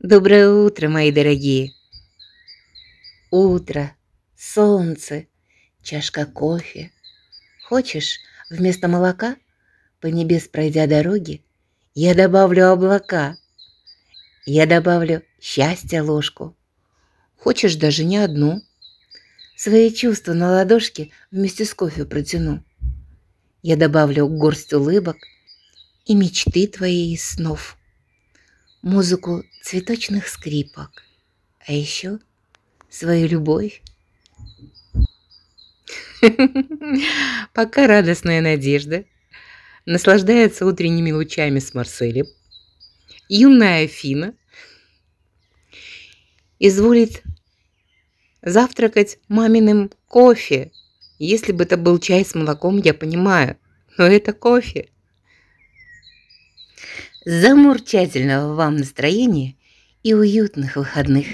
Доброе утро, мои дорогие. Утро, солнце, чашка кофе. Хочешь, вместо молока, по небес пройдя дороги, я добавлю облака. Я добавлю счастья ложку. Хочешь, даже не одну. Свои чувства на ладошке вместе с кофе протяну. Я добавлю горсть улыбок и мечты твои из снов музыку цветочных скрипок, а еще свою любовь. Пока радостная надежда наслаждается утренними лучами с Марселем, юная Афина изволит завтракать маминым кофе. Если бы это был чай с молоком, я понимаю, но это кофе замурчательного вам настроения и уютных выходных.